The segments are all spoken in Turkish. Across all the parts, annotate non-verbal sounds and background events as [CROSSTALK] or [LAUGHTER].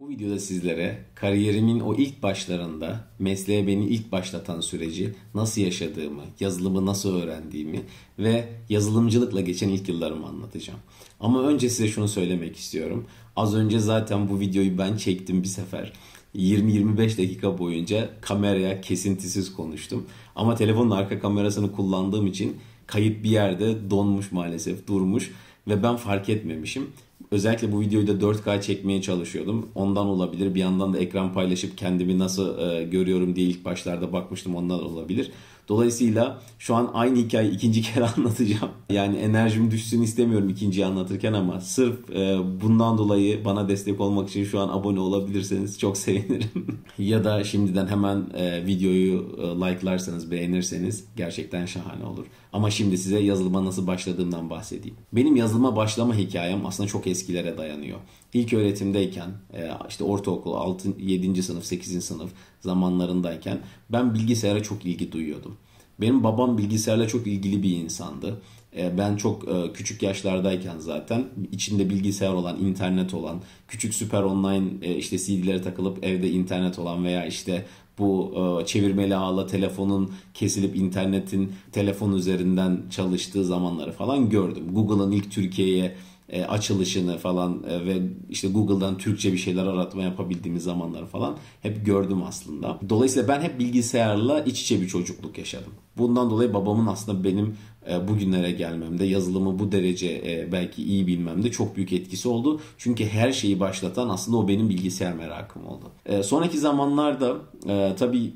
Bu videoda sizlere kariyerimin o ilk başlarında mesleğe beni ilk başlatan süreci nasıl yaşadığımı, yazılımı nasıl öğrendiğimi ve yazılımcılıkla geçen ilk yıllarımı anlatacağım. Ama önce size şunu söylemek istiyorum. Az önce zaten bu videoyu ben çektim bir sefer. 20-25 dakika boyunca kameraya kesintisiz konuştum. Ama telefonun arka kamerasını kullandığım için kayıt bir yerde donmuş maalesef durmuş ve ben fark etmemişim özellikle bu videoyu da 4K çekmeye çalışıyordum. Ondan olabilir. Bir yandan da ekran paylaşıp kendimi nasıl e, görüyorum diye ilk başlarda bakmıştım. Ondan olabilir. Dolayısıyla şu an aynı hikayeyi ikinci [LAUGHS] kere anlatacağım. Yani enerjim düşsün istemiyorum ikinciyi anlatırken ama sırf e, bundan dolayı bana destek olmak için şu an abone olabilirseniz çok [LAUGHS] sevinirim. ya da şimdiden hemen e, videoyu e, like'larsanız, beğenirseniz gerçekten şahane olur. Ama şimdi size yazılıma nasıl başladığımdan bahsedeyim. Benim yazılıma başlama hikayem aslında çok eskilere dayanıyor. İlk öğretimdeyken, e, işte ortaokul 6, 7. sınıf, 8. sınıf zamanlarındayken ben bilgisayara çok ilgi duyuyordum. Benim babam bilgisayarla çok ilgili bir insandı. E, ben çok e, küçük yaşlardayken zaten içinde bilgisayar olan, internet olan, küçük süper online e, işte CD'lere takılıp evde internet olan veya işte bu çevirmeli ağla telefonun kesilip internetin telefon üzerinden çalıştığı zamanları falan gördüm. Google'ın ilk Türkiye'ye e, açılışını falan e, ve işte Google'dan Türkçe bir şeyler aratma yapabildiğimiz zamanlar falan hep gördüm aslında. Dolayısıyla ben hep bilgisayarla iç içe bir çocukluk yaşadım. Bundan dolayı babamın aslında benim e, bugünlere gelmemde, yazılımı bu derece e, belki iyi bilmemde çok büyük etkisi oldu. Çünkü her şeyi başlatan aslında o benim bilgisayar merakım oldu. E, sonraki zamanlarda e, tabii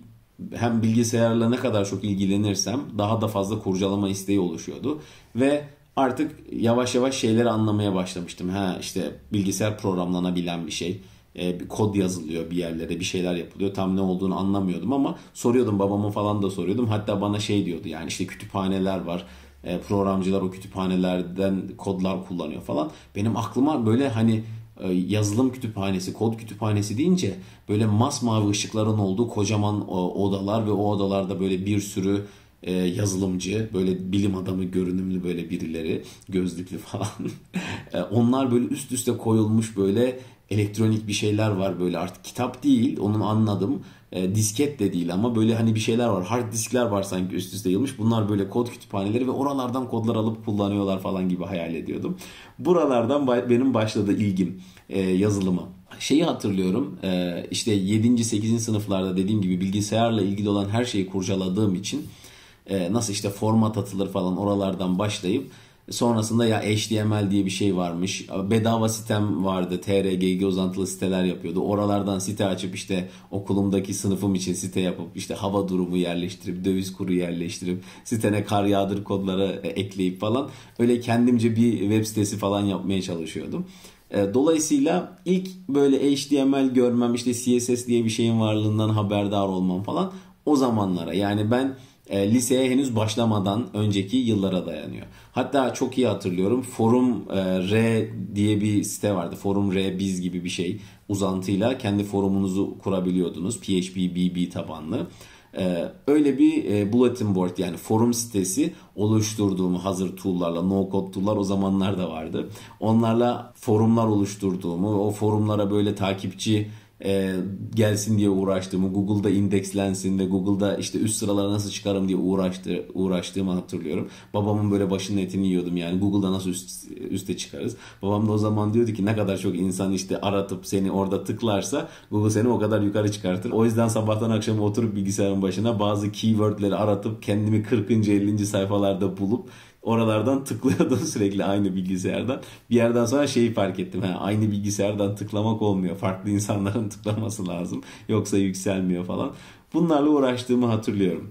hem bilgisayarla ne kadar çok ilgilenirsem daha da fazla kurcalama isteği oluşuyordu. Ve artık yavaş yavaş şeyleri anlamaya başlamıştım. Ha işte bilgisayar programlanabilen bir şey. E, bir kod yazılıyor bir yerlere bir şeyler yapılıyor. Tam ne olduğunu anlamıyordum ama soruyordum babama falan da soruyordum. Hatta bana şey diyordu yani işte kütüphaneler var. E, programcılar o kütüphanelerden kodlar kullanıyor falan. Benim aklıma böyle hani e, yazılım kütüphanesi, kod kütüphanesi deyince böyle masmavi ışıkların olduğu kocaman e, odalar ve o odalarda böyle bir sürü e, yazılımcı, böyle bilim adamı görünümlü böyle birileri, gözlüklü [LAUGHS] falan. e, onlar böyle üst üste koyulmuş böyle elektronik bir şeyler var böyle artık kitap değil onun anladım e, disket de değil ama böyle hani bir şeyler var hard diskler var sanki üst üste yılmış bunlar böyle kod kütüphaneleri ve oralardan kodlar alıp kullanıyorlar falan gibi hayal ediyordum buralardan benim başladı ilgim e, yazılıma şeyi hatırlıyorum e, işte 7. 8. sınıflarda dediğim gibi bilgisayarla ilgili olan her şeyi kurcaladığım için e, nasıl işte format atılır falan oralardan başlayıp sonrasında ya HTML diye bir şey varmış. Bedava sitem vardı. TRGG uzantılı siteler yapıyordu. Oralardan site açıp işte okulumdaki sınıfım için site yapıp işte hava durumu yerleştirip döviz kuru yerleştirip sitene kar yağdır kodları e, ekleyip falan öyle kendimce bir web sitesi falan yapmaya çalışıyordum. E, dolayısıyla ilk böyle HTML görmem işte CSS diye bir şeyin varlığından haberdar olmam falan o zamanlara yani ben e, liseye henüz başlamadan önceki yıllara dayanıyor. Hatta çok iyi hatırlıyorum Forum e, R diye bir site vardı. Forum R biz gibi bir şey uzantıyla kendi forumunuzu kurabiliyordunuz. PHP BB tabanlı. E, öyle bir e, bulletin board yani forum sitesi oluşturduğumu hazır tool'larla no code tool'lar o zamanlar da vardı. Onlarla forumlar oluşturduğumu, o forumlara böyle takipçi e, gelsin diye uğraştığımı, Google'da indekslensin ve Google'da işte üst sıralara nasıl çıkarım diye uğraştı, uğraştığımı hatırlıyorum. Babamın böyle başının etini yiyordum yani Google'da nasıl üst, üste çıkarız. Babam da o zaman diyordu ki ne kadar çok insan işte aratıp seni orada tıklarsa Google seni o kadar yukarı çıkartır. O yüzden sabahtan akşam oturup bilgisayarın başına bazı keywordleri aratıp kendimi 40. 50. sayfalarda bulup oralardan tıklıyordum [LAUGHS] sürekli aynı bilgisayardan. Bir yerden sonra şeyi fark ettim. Ha, aynı bilgisayardan tıklamak olmuyor. Farklı insanların [LAUGHS] tıklaması lazım. Yoksa yükselmiyor falan. Bunlarla uğraştığımı hatırlıyorum.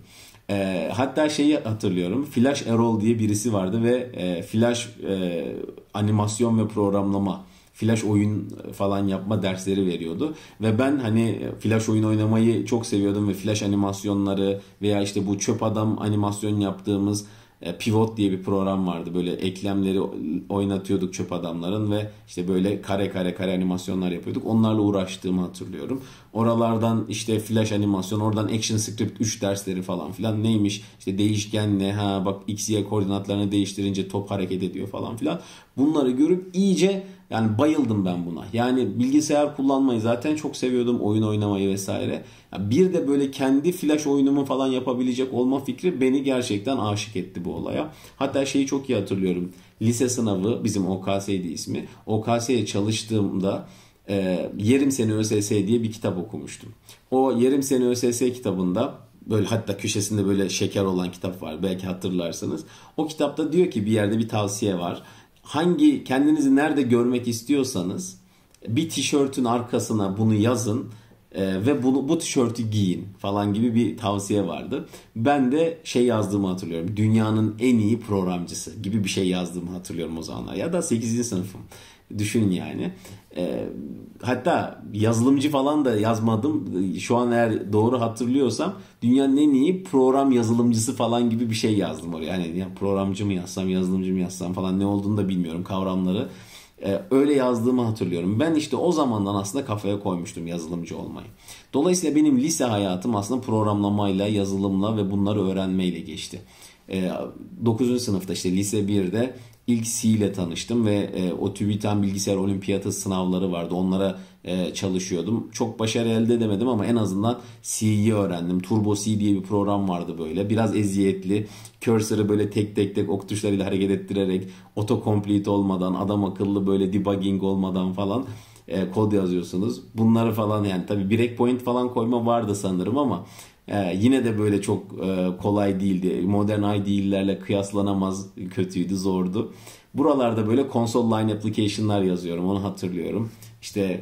E, hatta şeyi hatırlıyorum. Flash Erol diye birisi vardı ve e, Flash e, animasyon ve programlama flash oyun falan yapma dersleri veriyordu. Ve ben hani flash oyun oynamayı çok seviyordum ve flash animasyonları veya işte bu çöp adam animasyon yaptığımız e, pivot diye bir program vardı. Böyle eklemleri oynatıyorduk çöp adamların ve işte böyle kare kare kare animasyonlar yapıyorduk. Onlarla uğraştığımı hatırlıyorum. Oralardan işte flash animasyon, oradan action script 3 dersleri falan filan neymiş? İşte değişken ne? Ha bak x y koordinatlarını değiştirince top hareket ediyor falan filan. Bunları görüp iyice yani bayıldım ben buna. Yani bilgisayar kullanmayı zaten çok seviyordum. Oyun oynamayı vesaire. bir de böyle kendi flash oyunumu falan yapabilecek olma fikri beni gerçekten aşık etti bu olaya. Hatta şeyi çok iyi hatırlıyorum. Lise sınavı bizim OKS'ydi ismi. OKS'ye çalıştığımda e, Yerim Seni ÖSS diye bir kitap okumuştum. O Yerim Seni ÖSS kitabında böyle hatta köşesinde böyle şeker olan kitap var belki hatırlarsınız. O kitapta diyor ki bir yerde bir tavsiye var hangi kendinizi nerede görmek istiyorsanız bir tişörtün arkasına bunu yazın e, ve bunu bu tişörtü giyin falan gibi bir tavsiye vardı. Ben de şey yazdığımı hatırlıyorum. Dünyanın en iyi programcısı gibi bir şey yazdığımı hatırlıyorum o zamanlar. Ya da 8. sınıfım. Düşünün yani. E, hatta yazılımcı falan da yazmadım. Şu an eğer doğru hatırlıyorsam dünyanın en iyi program yazılımcısı falan gibi bir şey yazdım oraya. Yani ya programcı mı yazsam, yazılımcı mı yazsam falan ne olduğunu da bilmiyorum kavramları ee, öyle yazdığımı hatırlıyorum. Ben işte o zamandan aslında kafaya koymuştum yazılımcı olmayı. Dolayısıyla benim lise hayatım aslında programlamayla, yazılımla ve bunları öğrenmeyle geçti. Ee, 9. sınıfta işte lise 1'de ilk C ile tanıştım ve e, o TÜBİTAN Bilgisayar Olimpiyatı sınavları vardı. Onlara e, çalışıyordum. Çok başarı elde edemedim ama en azından C'yi öğrendim. Turbo C diye bir program vardı böyle. Biraz eziyetli. Cursor'ı böyle tek tek tek ok tuşlarıyla hareket ettirerek autocomplete olmadan, adam akıllı böyle debugging olmadan falan e, kod yazıyorsunuz. Bunları falan yani tabii breakpoint falan koyma vardı sanırım ama ee, yine de böyle çok e, kolay değildi. Modern IDE'lerle kıyaslanamaz kötüydü, zordu. Buralarda böyle console line application'lar yazıyorum. Onu hatırlıyorum. İşte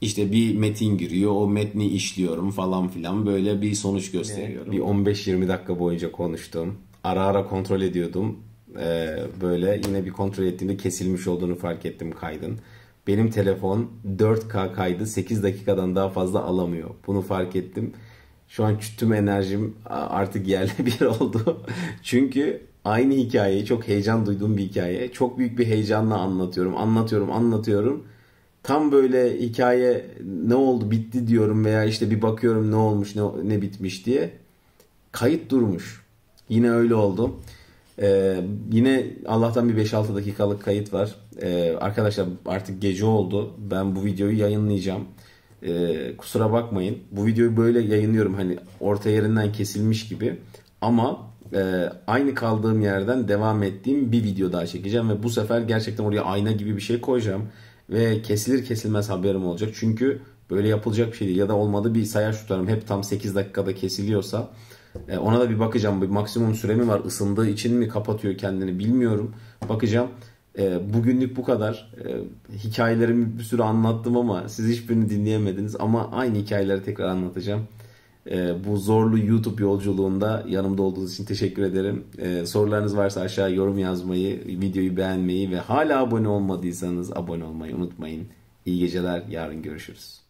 işte bir metin giriyor. O metni işliyorum falan filan. Böyle bir sonuç gösteriyorum. Bir 15-20 dakika boyunca konuştum. Ara ara kontrol ediyordum. Ee, böyle yine bir kontrol ettiğimde kesilmiş olduğunu fark ettim kaydın. Benim telefon 4K kaydı 8 dakikadan daha fazla alamıyor. Bunu fark ettim şu an tüm enerjim artık yerli [LAUGHS] bir oldu. Çünkü aynı hikayeyi çok heyecan duyduğum bir hikaye. Çok büyük bir heyecanla anlatıyorum, anlatıyorum, anlatıyorum. Tam böyle hikaye ne oldu bitti diyorum veya işte bir bakıyorum ne olmuş ne, ne bitmiş diye. Kayıt durmuş. Yine öyle oldu. Ee, yine Allah'tan bir 5-6 dakikalık kayıt var. Ee, arkadaşlar artık gece oldu. Ben bu videoyu yayınlayacağım. Ee, kusura bakmayın. Bu videoyu böyle yayınlıyorum hani orta yerinden kesilmiş gibi. Ama e, aynı kaldığım yerden devam ettiğim bir video daha çekeceğim ve bu sefer gerçekten oraya ayna gibi bir şey koyacağım ve kesilir kesilmez haberim olacak. Çünkü böyle yapılacak bir şey değil ya da olmadı bir sayaç tutarım hep tam 8 dakikada kesiliyorsa e, ona da bir bakacağım. Bir maksimum süremi var? Isındığı için mi kapatıyor kendini bilmiyorum. Bakacağım. Ee, bugünlük bu kadar. Ee, hikayelerimi bir sürü anlattım ama siz hiçbirini dinleyemediniz. Ama aynı hikayeleri tekrar anlatacağım. Ee, bu zorlu YouTube yolculuğunda yanımda olduğunuz için teşekkür ederim. sorularınız varsa aşağı yorum yazmayı, videoyu beğenmeyi ve hala abone olmadıysanız abone olmayı unutmayın. İyi geceler, yarın görüşürüz.